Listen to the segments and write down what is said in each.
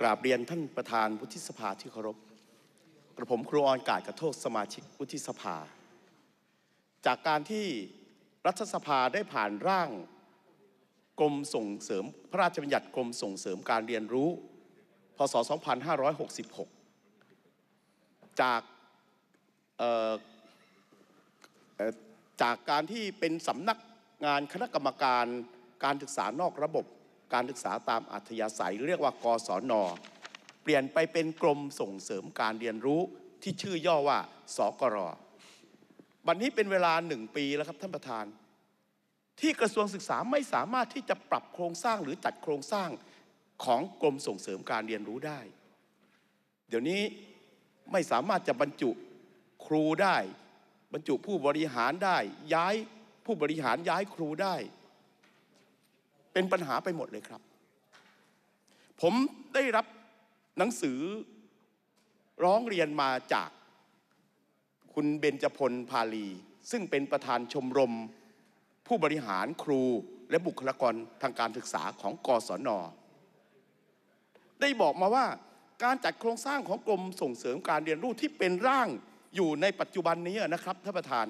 กราบเรียนท่านประธานวุฒิสภาที่เคารพ กระผมครูออนกาดกระโทกสมาชิกวุฒิสภา จากการที่รัฐสภาได้ผ่านร่างกรมส่งเสริมพระราชบัญญัติกรมส่งเสริมการเรียนรู้พศ2566จากจากการที่เป็นสำนักงานคณะกรรมการการศึกษานอกระบบการศึกษาตามอัธยาศัยเรียกว่ากศนเปลี่ยนไปเป็นกรมส่งเสริมการเรียนรู้ที่ชื่อย่อว่า สกรบันนี้เป็นเวลาหนึ่งปีแล้วครับท่านประธาน ที่กระทรวงศึกษาไม่สามารถที่จะปรับโครงสร้างหรือจัดโครงสร้างของกรมส่งเสริมการเรียนรู้ได้ เดี๋ยวนี้ไม่สามารถจะบรรจุครูได้ บรรจุผู้บริหารได้ ย้ายผู้บริหารย้ายครูได้เป็นปัญหาไปหมดเลยครับ ผมได้รับหนังสือร้องเรียนมาจากคุณเบญจพลพาลีซึ่งเป็นประธานชมรม ผู้บริหารครูและบุคลากรทางการศึกษาของกศนได้บอกมาว่าการจัดโครงสร้างของกรมส่งเสริมการเรียนรู้ที่เป็นร่างอยู่ในปัจจุบันนี้นะครับท่านประธาน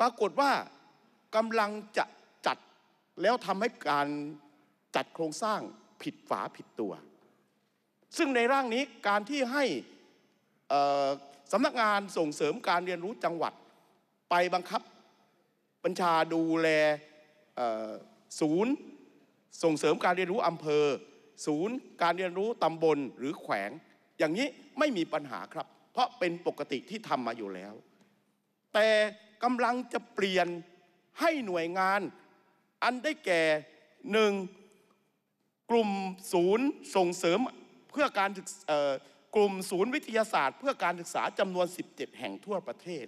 ปรากฏว่ากำลังจะแล้วทำให้การจัดโครงสร้างผิดฝาผิดตัว ซึ่งในร่างนี้การที่ให้สำนักงานส่งเสริมการเรียนรู้จังหวัดไปบังคับบัญชาดูแลศูนย์ส่งเสริมการเรียนรู้อำเภอ ศูนย์การเรียนรู้ตำบลหรือแขวง อย่างนี้ไม่มีปัญหาครับ เพราะเป็นปกติที่ทำมาอยู่แล้ว แต่กำลังจะเปลี่ยนให้หน่วยงานอันได้แก่หนึ่งกลุ่มศูนย์ส่งเสริมเพื่อการศึกกลุ่มศูนย์วิทยาศาสตร์เพื่อการศึกษาจำนวน 17 แห่งทั่วประเทศ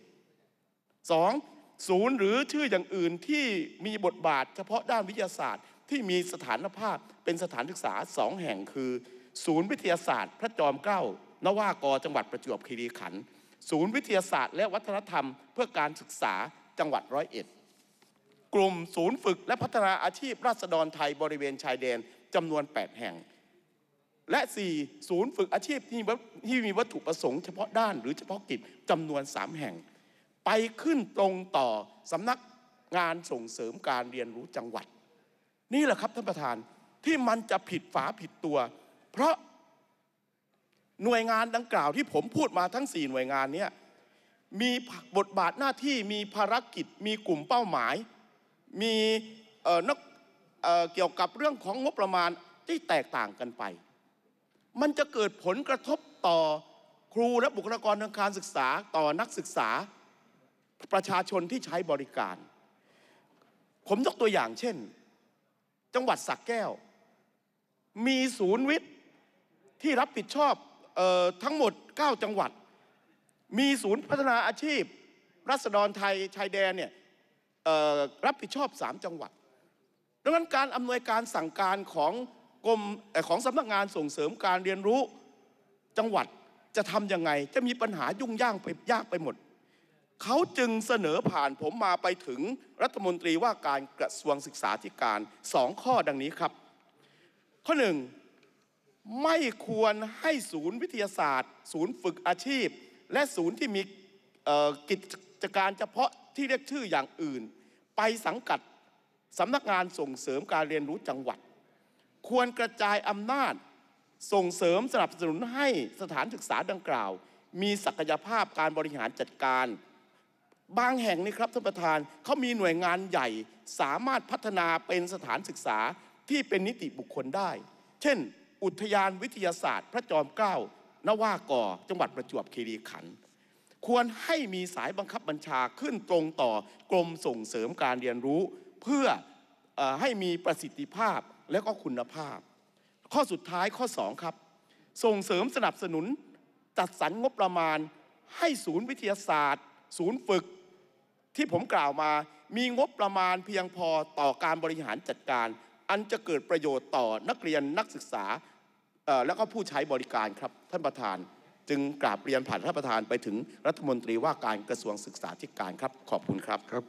2. ศูนย์หรือชื่ออย่างอื่นที่มีบทบาทเฉพาะด้านวิทยาศาสตร์ที่มีสถานภาพเป็นสถานศึกษาสองแห่งคือ ศูนย์วิทยาศาสตร์พระจอมเกล้า นวากรจังหวัดประจวบคีรีขันธ์ศูนย์วิทยาศาสตร์ และวัฒนธรรมเพื่อการศึกษาจังหวัดร้อยเอ็ดกลุ่มศูนย์ฝึกและพัฒนาอาชีพราษฎรไทยบริเวณชายแดนจำนวน8แห่งและ4ศูนย์ฝึกอาชีพที่ที่มีวัตถุประสงค์เฉพาะด้านหรือเฉพาะกิจจำนวน3แห่ง ไปขึ้นตรงต่อสำนักงานส่งเสริมการเรียนรู้จังหวัด นี่แหละครับท่านประธานที่มันจะผิดฝาผิดตัว เพราะหน่วยงานดังกล่าวที่ผมพูดมาทั้ง4หน่วยงานนี้มีบทบาทหน้าที่มีภารกิจมีกลุ่มเป้าหมายมีนกเกี่ยวกับเรื่องของงบประมาณที่แตกต่างกันไป มันจะเกิดผลกระทบต่อครูและบุคลากรทางการศึกษา ต่อนักศึกษาประชาชนที่ใช้บริการ ผมยกตัวอย่างเช่น จังหวัดสักแก้ว มีศูนย์วิทย์ที่รับผิดชอบออทั้งหมด 9 จังหวัด มีศูนย์พัฒนาอาชีพรัศดรไทยชายแดนเนี่ยรับผิดชอบ 3 จังหวัด ดังนั้นการอำนวยการสั่งการของกรมของสำนักงานส่งเสริมการเรียนรู้จังหวัดจะทำยังไงจะมีปัญหายุ่งยากไปยากไปหมด เขาจึงเสนอผ่านผมมาไปถึงรัฐมนตรีว่าการกระทรวงศึกษาธิการสองข้อดังนี้ครับ ข้อหนึ่งไม่ควรให้ศูนย์วิทยาศาสตร์ศูนย์ฝึกอาชีพ และศูนย์ที่มีกิจการเฉพาะที่เรียกชื่ออย่างอื่นไปสังกัดสำนักงานส่งเสริมการเรียนรู้จังหวัด ควรกระจายอำนาจ ส่งเสริมสนับสนุนให้สถานศึกษาดังกล่าว มีศักยภาพการบริหารจัดการ บางแห่งนี่ครับท่านประธานเขามีหน่วยงานใหญ่สามารถพัฒนาเป็นสถานศึกษาที่เป็นนิติบุคคลได้ เช่น อุทยานวิทยาศาสตร์ พระจอมเกล้านาวากอจังหวัดประจวบคีรีขันธ์ควรให้มีสายบังคับบัญชาขึ้นตรงต่อกรมส่งเสริมการเรียนรู้ เพื่ออให้มีประสิทธิภาพและก็คุณภาพ ข้อสุดท้ายข้อ2ครับส่งเสริมสนับสนุนจัดสรรงบประมาณให้ศูนย์วิทยาศาสตร์ ศูนย์ฝึกที่ผมกล่าวมามีงบประมาณเพียงพอต่อการบริหารจัดการ อันจะเกิดประโยชน์ต่อนักเรียนนักศึกษาและก็ผู้ใช้บริการครับท่านประธานจึงกราบเรียนผ่านท่านประธานไปถึงรัฐมนตรีว่าการกระทรวงศึกษาธิการครับ ขอบคุณครับ